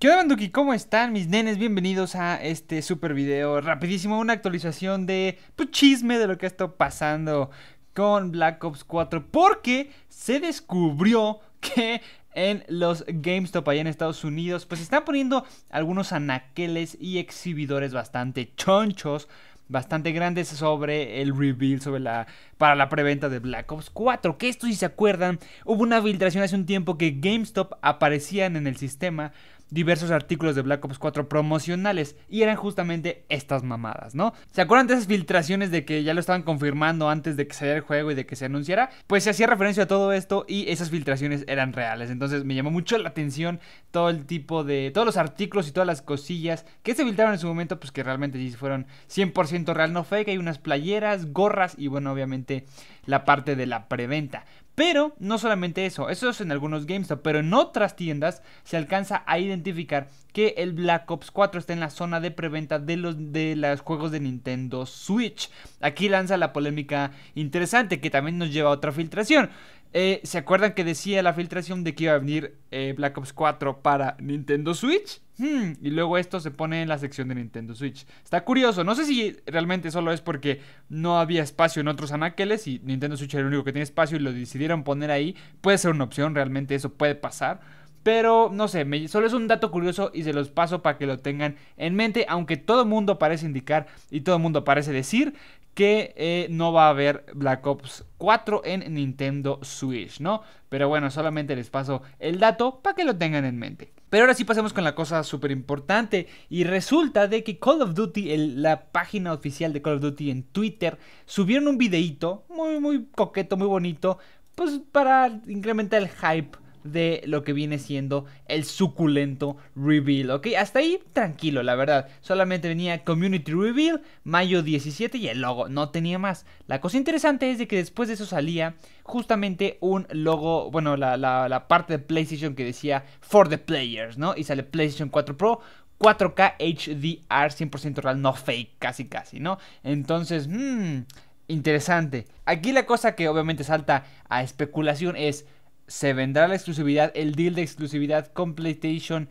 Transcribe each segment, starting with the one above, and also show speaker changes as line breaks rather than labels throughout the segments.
¿Qué onda Banduki? ¿Cómo están mis nenes? Bienvenidos a este super video rapidísimo, una actualización de pues, chisme de lo que ha estado pasando con Black Ops 4 porque se descubrió que en los GameStop allá en Estados Unidos pues están poniendo algunos anaqueles y exhibidores bastante chonchos bastante grandes sobre el reveal sobre la para la preventa de Black Ops 4, que esto si se acuerdan, hubo una filtración hace un tiempo que GameStop aparecían en el sistema diversos artículos de Black Ops 4 promocionales y eran justamente estas mamadas, ¿no? ¿Se acuerdan de esas filtraciones de que ya lo estaban confirmando antes de que saliera el juego y de que se anunciara? Pues se hacía referencia a todo esto y esas filtraciones eran reales, entonces me llamó mucho la atención todo el tipo de todos los artículos y todas las cosillas que se filtraron en su momento, pues que realmente sí fueron 100% real, no fake, hay unas playeras, gorras y bueno, obviamente la parte de la preventa. Pero no solamente eso, eso es en algunos GameStop, pero en otras tiendas se alcanza a identificar que el Black Ops 4 está en la zona de preventa de los, de los juegos de Nintendo Switch. Aquí lanza la polémica interesante que también nos lleva a otra filtración. Eh, ¿Se acuerdan que decía la filtración de que iba a venir eh, Black Ops 4 para Nintendo Switch? Hmm, y luego esto se pone en la sección de Nintendo Switch. Está curioso, no sé si realmente solo es porque no había espacio en otros anaqueles y Nintendo Switch era el único que tiene espacio y lo decidieron poner ahí. Puede ser una opción, realmente eso puede pasar. Pero no sé, solo es un dato curioso y se los paso para que lo tengan en mente, aunque todo el mundo parece indicar y todo el mundo parece decir que eh, no va a haber Black Ops 4 en Nintendo Switch, ¿no? Pero bueno, solamente les paso el dato para que lo tengan en mente. Pero ahora sí pasemos con la cosa súper importante y resulta de que Call of Duty, la página oficial de Call of Duty en Twitter, subieron un videíto muy, muy coqueto, muy bonito, pues para incrementar el hype de lo que viene siendo el suculento reveal, ¿ok? Hasta ahí tranquilo, la verdad. Solamente venía Community Reveal, mayo 17 y el logo, no tenía más. La cosa interesante es de que después de eso salía justamente un logo, bueno, la, la parte de PlayStation que decía For the Players, ¿no? Y sale PlayStation 4 Pro 4K HDR 100% real, no fake, casi casi, ¿no? Entonces, mmm, interesante. Aquí la cosa que obviamente salta a especulación es, se vendrá la exclusividad, el deal de exclusividad con PlayStation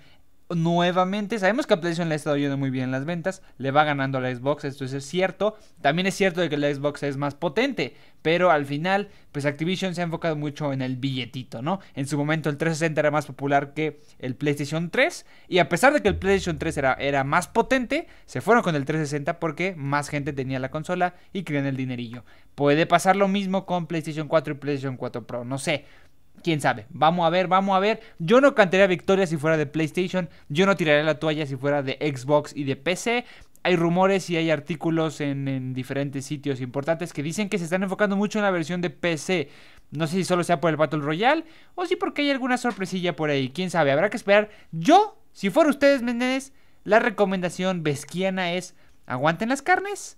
nuevamente. Sabemos que a PlayStation le ha estado yendo muy bien las ventas, le va ganando a la Xbox, esto es cierto. También es cierto de que la Xbox es más potente, pero al final, pues Activision se ha enfocado mucho en el billetito, ¿no? En su momento el 360 era más popular que el PlayStation 3, y a pesar de que el PlayStation 3 era, era más potente, se fueron con el 360 porque más gente tenía la consola y creían el dinerillo. Puede pasar lo mismo con PlayStation 4 y PlayStation 4 Pro, no sé quién sabe. Vamos a ver, vamos a ver. Yo no cantaría victoria si fuera de PlayStation. Yo no tiraría la toalla si fuera de Xbox y de PC. Hay rumores y hay artículos en, diferentes sitios importantes que dicen que se están enfocando mucho en la versión de PC. No sé si solo sea por el Battle Royale o si porque hay alguna sorpresilla por ahí. Quién sabe, habrá que esperar. Yo, si fuera ustedes, Menéndez, la recomendación vesquiana es aguanten las carnes,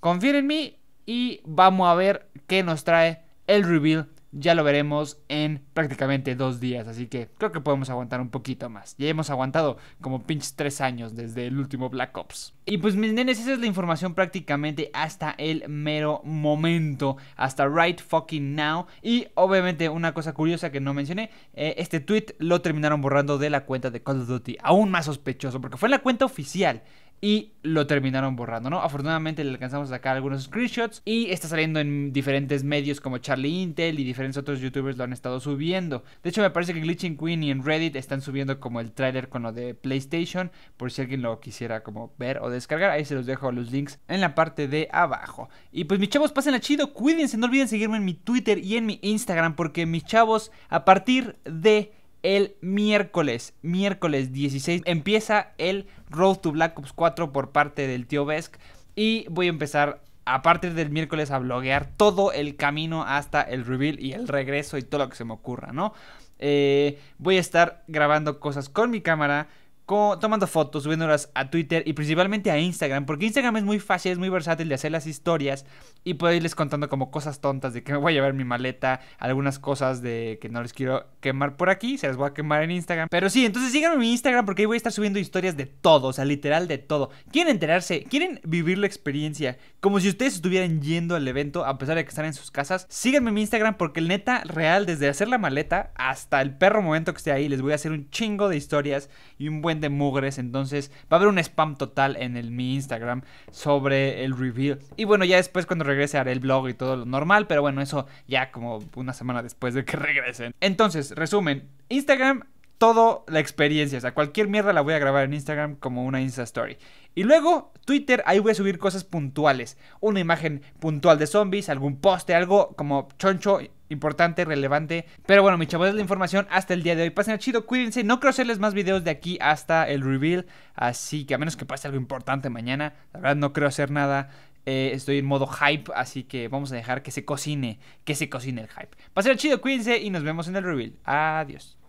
confíen en mí y vamos a ver qué nos trae el reveal ya lo veremos en prácticamente dos días. Así que creo que podemos aguantar un poquito más. Ya hemos aguantado como pinches tres años desde el último Black Ops. Y pues mis nenes, esa es la información prácticamente hasta el mero momento. Hasta right fucking now. Y obviamente una cosa curiosa que no mencioné. Eh, este tweet lo terminaron borrando de la cuenta de Call of Duty. Aún más sospechoso porque fue la cuenta oficial y lo terminaron borrando, ¿no? Afortunadamente le alcanzamos a sacar algunos screenshots y está saliendo en diferentes medios como Charlie Intel y diferentes otros youtubers lo han estado subiendo. De hecho, me parece que Glitching Queen y en Reddit están subiendo como el tráiler con lo de PlayStation, por si alguien lo quisiera como ver o descargar. Ahí se los dejo los links en la parte de abajo. Y pues mis chavos, pásenla chido, cuídense, no olviden seguirme en mi Twitter y en mi Instagram porque mis chavos, a partir de el miércoles, miércoles 16, empieza el Road to Black Ops 4 por parte del tío Besk. Y voy a empezar a partir del miércoles a bloguear todo el camino hasta el reveal y el regreso y todo lo que se me ocurra, ¿no? Eh, voy a estar grabando cosas con mi cámara, tomando fotos, subiéndolas a Twitter y principalmente a Instagram, porque Instagram es muy fácil, es muy versátil de hacer las historias y puedo irles contando como cosas tontas de que me voy a llevar mi maleta, algunas cosas de que no les quiero quemar por aquí, se las voy a quemar en Instagram. Pero sí, entonces síganme en mi Instagram porque ahí voy a estar subiendo historias de todo, o sea, literal de todo. ¿Quieren enterarse? ¿Quieren vivir la experiencia? Como si ustedes estuvieran yendo al evento a pesar de que están en sus casas. Síganme en mi Instagram porque el neta real, desde hacer la maleta hasta el perro momento que esté ahí, les voy a hacer un chingo de historias y un buen de mugres, entonces va a haber un spam total en el, mi Instagram sobre el reveal. Y bueno, ya después cuando regrese haré el blog y todo lo normal, pero bueno, eso ya como una semana después de que regresen. Entonces, resumen, Instagram toda la experiencia. O sea, cualquier mierda la voy a grabar en Instagram como una Insta Story. Y luego, Twitter, ahí voy a subir cosas puntuales. Una imagen puntual de zombies, algún poste, algo como choncho importante, relevante. Pero bueno, mi chavos, es la información hasta el día de hoy. Pasen chido, cuídense. No creo hacerles más videos de aquí hasta el reveal. Así que a menos que pase algo importante mañana, la verdad no creo hacer nada. Eh, estoy en modo hype, así que vamos a dejar que se cocine, que se cocine el hype. Pasen chido, cuídense y nos vemos en el reveal. Adiós.